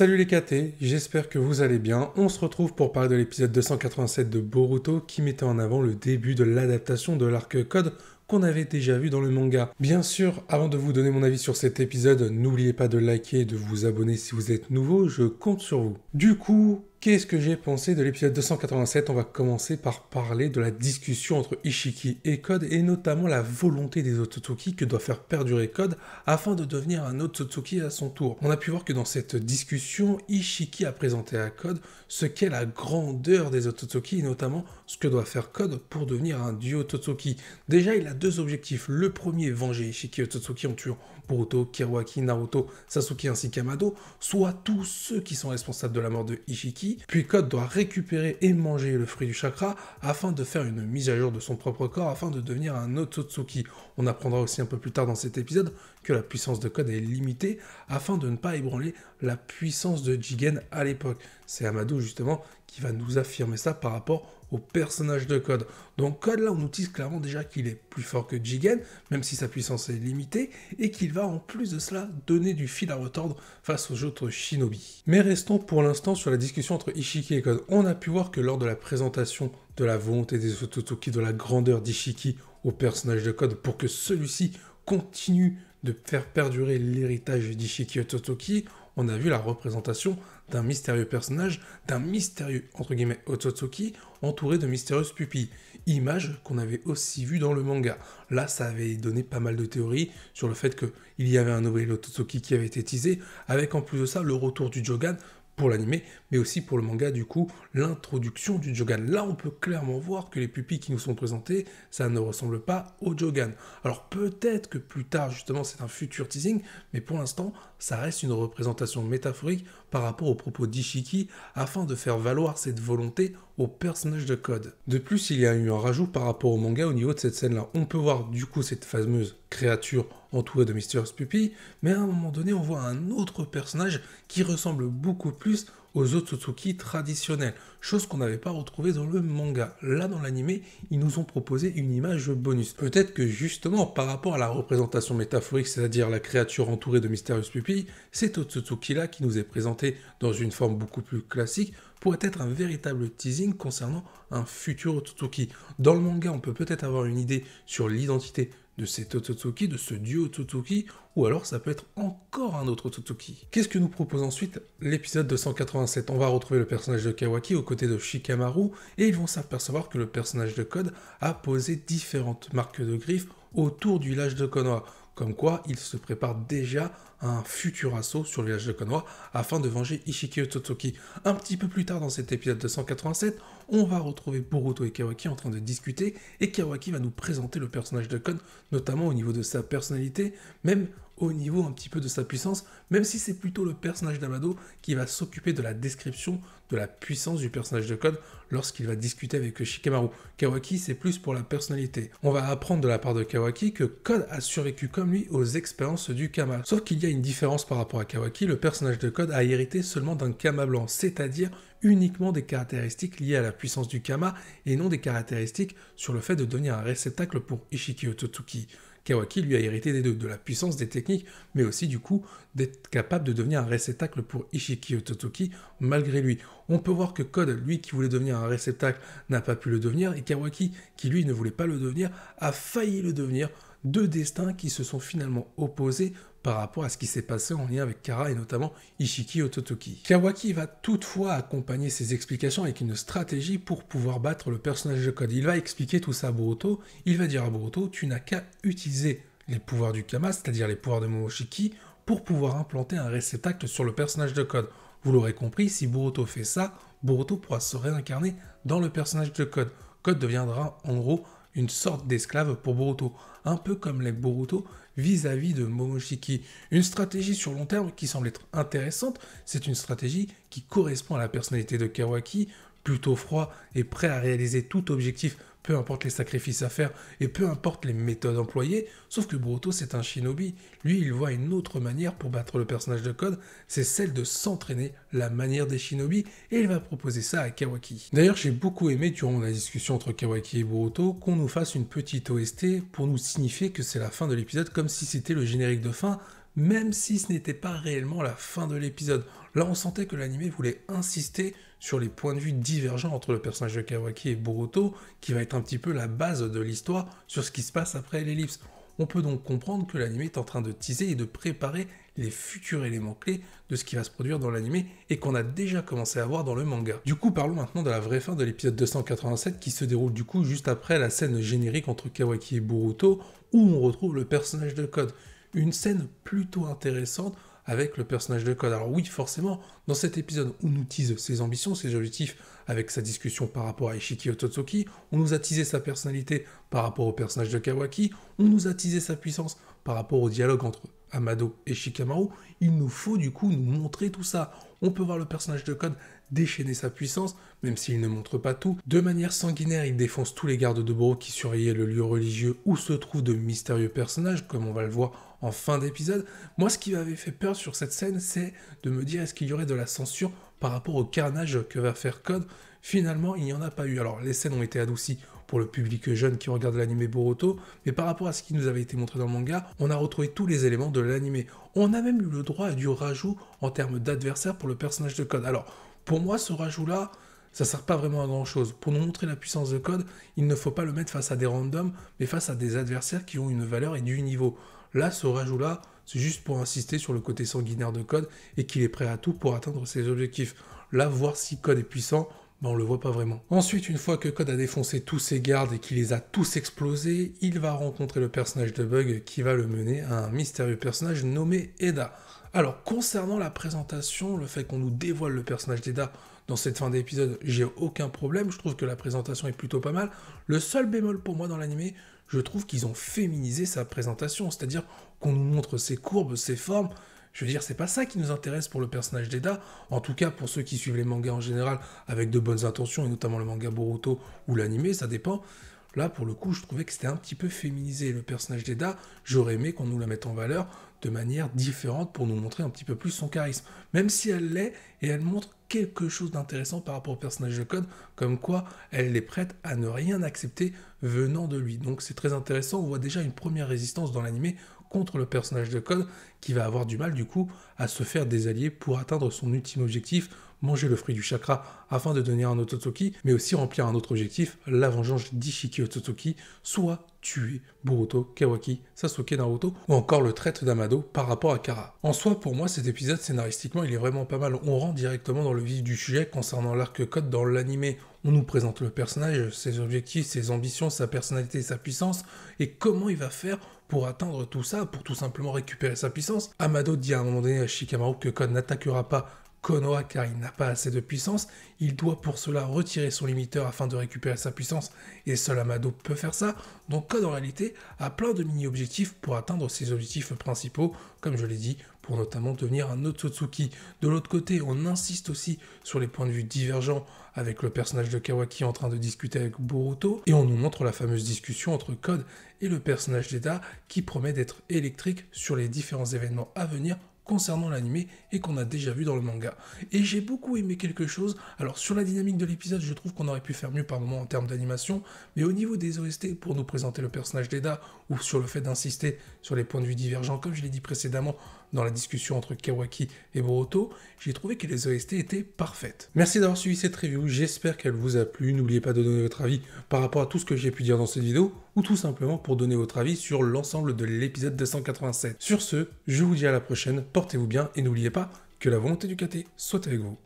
Salut les KT, j'espère que vous allez bien. On se retrouve pour parler de l'épisode 287 de Boruto qui mettait en avant le début de l'adaptation de l'arc code qu'on avait déjà vu dans le manga. Bien sûr, avant de vous donner mon avis sur cet épisode, n'oubliez pas de liker et de vous abonner si vous êtes nouveau, je compte sur vous. Du coup, Qu'est-ce que j'ai pensé de l'épisode 287 On va commencer par parler de la discussion entre Ishiki et Code et notamment la volonté des Otsutsuki que doit faire perdurer Code afin de devenir un Otsutsuki à son tour. On a pu voir que dans cette discussion, Ishiki a présenté à Code ce qu'est la grandeur des Otsutsuki et notamment ce que doit faire Code pour devenir un duo Otsutsuki. Déjà, il a deux objectifs. Le premier, venger Ishiki Otsutsuki en tuant Buruto, Kirawaki, Naruto, Sasuke ainsi qu'Amado, soit tous ceux qui sont responsables de la mort de Ishiki puis Code doit récupérer et manger le fruit du chakra afin de faire une mise à jour de son propre corps afin de devenir un Otsutsuki. On apprendra aussi un peu plus tard dans cet épisode que la puissance de Code est limitée afin de ne pas ébranler la puissance de Jigen à l'époque. C'est Amadou justement qui va nous affirmer ça par rapport au personnage de Code. Donc Code, là, on nous dit clairement déjà qu'il est plus fort que Jigen, même si sa puissance est limitée, et qu'il va en plus de cela donner du fil à retordre face aux autres shinobi. Mais restons pour l'instant sur la discussion entre Ishiki et Code. On a pu voir que lors de la présentation de la volonté des Ototoki, de la grandeur d'Ishiki au personnage de Code pour que celui-ci continue de faire perdurer l'héritage d'Ishiki Ototoki, on a vu la représentation d'un mystérieux personnage, d'un mystérieux, entre guillemets, entouré de mystérieuses pupilles. Image qu'on avait aussi vue dans le manga. Là, ça avait donné pas mal de théories sur le fait qu'il y avait un nouvel Ototsuki qui avait été teasé, avec en plus de ça le retour du Jogan pour mais aussi pour le manga, du coup, l'introduction du Jogan. Là, on peut clairement voir que les pupilles qui nous sont présentées, ça ne ressemble pas au Jogan. Alors peut-être que plus tard, justement, c'est un futur teasing, mais pour l'instant, ça reste une représentation métaphorique par rapport aux propos d'Ishiki, afin de faire valoir cette volonté au personnage de Code. De plus, il y a eu un rajout par rapport au manga au niveau de cette scène-là. On peut voir du coup cette fameuse créature entourée de Mysterious Puppy, mais à un moment donné, on voit un autre personnage qui ressemble beaucoup plus aux Otsutsuki traditionnels, chose qu'on n'avait pas retrouvée dans le manga. Là, dans l'anime, ils nous ont proposé une image bonus. Peut-être que justement, par rapport à la représentation métaphorique, c'est-à-dire la créature entourée de mystérieuses pupilles, cet Otsutsuki-là qui nous est présenté dans une forme beaucoup plus classique pourrait être un véritable teasing concernant un futur Otsutsuki. Dans le manga, on peut peut-être avoir une idée sur l'identité de cet Ototoki, de ce duo Ototoki, ou alors ça peut être encore un autre Ototoki. Qu'est-ce que nous propose ensuite l'épisode 287 On va retrouver le personnage de Kawaki aux côtés de Shikamaru, et ils vont s'apercevoir que le personnage de Code a posé différentes marques de griffes autour du village de Konoha. Comme quoi, il se prépare déjà à un futur assaut sur le village de Konoha afin de venger Ishiki Totsuki. Un petit peu plus tard dans cet épisode 287, on va retrouver Boruto et Kawaki en train de discuter et Kawaki va nous présenter le personnage de Kon, notamment au niveau de sa personnalité, même au niveau un petit peu de sa puissance, même si c'est plutôt le personnage d'Amado qui va s'occuper de la description de la puissance du personnage de Code lorsqu'il va discuter avec Shikamaru. Kawaki, c'est plus pour la personnalité. On va apprendre de la part de Kawaki que Code a survécu comme lui aux expériences du Kama. Sauf qu'il y a une différence par rapport à Kawaki, le personnage de Code a hérité seulement d'un Kama blanc, c'est-à-dire uniquement des caractéristiques liées à la puissance du Kama et non des caractéristiques sur le fait de devenir un réceptacle pour Ishiki Ototuki. Kawaki lui a hérité des deux, de la puissance des techniques, mais aussi du coup d'être capable de devenir un réceptacle pour Ishiki Ototoki malgré lui. On peut voir que Code, lui qui voulait devenir un réceptacle, n'a pas pu le devenir, et Kawaki, qui lui ne voulait pas le devenir, a failli le devenir. Deux destins qui se sont finalement opposés par rapport à ce qui s'est passé en lien avec Kara et notamment Ishiki Ototoki. Kawaki va toutefois accompagner ses explications avec une stratégie pour pouvoir battre le personnage de Code. Il va expliquer tout ça à Boruto, il va dire à Boruto tu n'as qu'à utiliser les pouvoirs du Kama, c'est-à-dire les pouvoirs de Momoshiki, pour pouvoir implanter un réceptacle sur le personnage de Code. Vous l'aurez compris, si Boruto fait ça, Boruto pourra se réincarner dans le personnage de Code. Code deviendra en gros une sorte d'esclave pour Boruto, un peu comme les Boruto vis-à-vis -vis de Momoshiki. Une stratégie sur long terme qui semble être intéressante, c'est une stratégie qui correspond à la personnalité de Kawaki, plutôt froid et prêt à réaliser tout objectif peu importe les sacrifices à faire et peu importe les méthodes employées, sauf que Boruto c'est un shinobi. Lui, il voit une autre manière pour battre le personnage de Code, c'est celle de s'entraîner la manière des shinobi et il va proposer ça à Kawaki. D'ailleurs, j'ai beaucoup aimé durant la discussion entre Kawaki et Boruto qu'on nous fasse une petite OST pour nous signifier que c'est la fin de l'épisode comme si c'était le générique de fin, même si ce n'était pas réellement la fin de l'épisode. Là, on sentait que l'anime voulait insister sur les points de vue divergents entre le personnage de Kawaki et Boruto, qui va être un petit peu la base de l'histoire sur ce qui se passe après l'ellipse. On peut donc comprendre que l'anime est en train de teaser et de préparer les futurs éléments clés de ce qui va se produire dans l'anime et qu'on a déjà commencé à voir dans le manga. Du coup, parlons maintenant de la vraie fin de l'épisode 287 qui se déroule du coup juste après la scène générique entre Kawaki et Boruto où on retrouve le personnage de Code. Une scène plutôt intéressante avec le personnage de Code. Alors oui, forcément, dans cet épisode on nous tease ses ambitions, ses objectifs avec sa discussion par rapport à Ishiki Ototsuki, on nous a teasé sa personnalité par rapport au personnage de Kawaki, on nous a teasé sa puissance par rapport au dialogue entre Amado et Shikamaru, il nous faut du coup nous montrer tout ça. On peut voir le personnage de Code déchaîner sa puissance, même s'il ne montre pas tout. De manière sanguinaire, il défonce tous les gardes de bureau qui surveillaient le lieu religieux où se trouvent de mystérieux personnages, comme on va le voir en fin d'épisode. Moi, ce qui m'avait fait peur sur cette scène, c'est de me dire est-ce qu'il y aurait de la censure par rapport au carnage que va faire Code. Finalement, il n'y en a pas eu. Alors, les scènes ont été adoucies pour le public jeune qui regarde l'animé Boruto, mais par rapport à ce qui nous avait été montré dans le manga, on a retrouvé tous les éléments de l'animé. On a même eu le droit à du rajout en termes d'adversaire pour le personnage de Code. Alors, pour moi, ce rajout-là, ça sert pas vraiment à grand chose. Pour nous montrer la puissance de code, il ne faut pas le mettre face à des randoms, mais face à des adversaires qui ont une valeur et du niveau. Là, ce rajout-là, c'est juste pour insister sur le côté sanguinaire de Code et qu'il est prêt à tout pour atteindre ses objectifs. Là, voir si Code est puissant, on ben, on le voit pas vraiment. Ensuite, une fois que Code a défoncé tous ses gardes et qu'il les a tous explosés, il va rencontrer le personnage de Bug qui va le mener à un mystérieux personnage nommé Eda. Alors, concernant la présentation, le fait qu'on nous dévoile le personnage d'Eda dans cette fin d'épisode, j'ai aucun problème. Je trouve que la présentation est plutôt pas mal. Le seul bémol pour moi dans l'animé, je trouve qu'ils ont féminisé sa présentation, c'est-à-dire qu'on nous montre ses courbes, ses formes. Je veux dire, c'est pas ça qui nous intéresse pour le personnage d'Eda, en tout cas pour ceux qui suivent les mangas en général avec de bonnes intentions, et notamment le manga Boruto ou l'animé, ça dépend. Là, pour le coup, je trouvais que c'était un petit peu féminisé le personnage d'Eda. J'aurais aimé qu'on nous la mette en valeur de manière différente pour nous montrer un petit peu plus son charisme. Même si elle l'est et elle montre quelque chose d'intéressant par rapport au personnage de Code, comme quoi elle est prête à ne rien accepter venant de lui. Donc c'est très intéressant, on voit déjà une première résistance dans l'animé contre le personnage de Code qui va avoir du mal du coup à se faire des alliés pour atteindre son ultime objectif, manger le fruit du chakra afin de devenir un Ototoki, mais aussi remplir un autre objectif, la vengeance d'Ishiki Ototoki, soit tuer Boruto, Kawaki, Sasuke Naruto ou encore le traite d'Amado par rapport à Kara. En soi, pour moi, cet épisode scénaristiquement, il est vraiment pas mal. On rentre directement dans le du sujet concernant l'arc code dans l'animé. On nous présente le personnage, ses objectifs, ses ambitions, sa personnalité, sa puissance, et comment il va faire pour atteindre tout ça, pour tout simplement récupérer sa puissance. Amado dit à un moment donné à Shikamaru que Code n'attaquera pas Konoha car il n'a pas assez de puissance, il doit pour cela retirer son limiteur afin de récupérer sa puissance, et seul Amado peut faire ça, donc Code en réalité a plein de mini-objectifs pour atteindre ses objectifs principaux, comme je l'ai dit, notamment devenir un autre Otsutsuki. De l'autre côté, on insiste aussi sur les points de vue divergents avec le personnage de Kawaki en train de discuter avec Boruto, et on nous montre la fameuse discussion entre Code et le personnage d'Eda qui promet d'être électrique sur les différents événements à venir concernant l'anime et qu'on a déjà vu dans le manga. Et j'ai beaucoup aimé quelque chose. Alors sur la dynamique de l'épisode, je trouve qu'on aurait pu faire mieux par moment en termes d'animation, mais au niveau des OST pour nous présenter le personnage d'Eda ou sur le fait d'insister sur les points de vue divergents, comme je l'ai dit précédemment, dans la discussion entre Kawaki et Boruto, j'ai trouvé que les OST étaient parfaites. Merci d'avoir suivi cette review, j'espère qu'elle vous a plu. N'oubliez pas de donner votre avis par rapport à tout ce que j'ai pu dire dans cette vidéo, ou tout simplement pour donner votre avis sur l'ensemble de l'épisode 287. Sur ce, je vous dis à la prochaine, portez-vous bien et n'oubliez pas que la volonté du KT soit avec vous.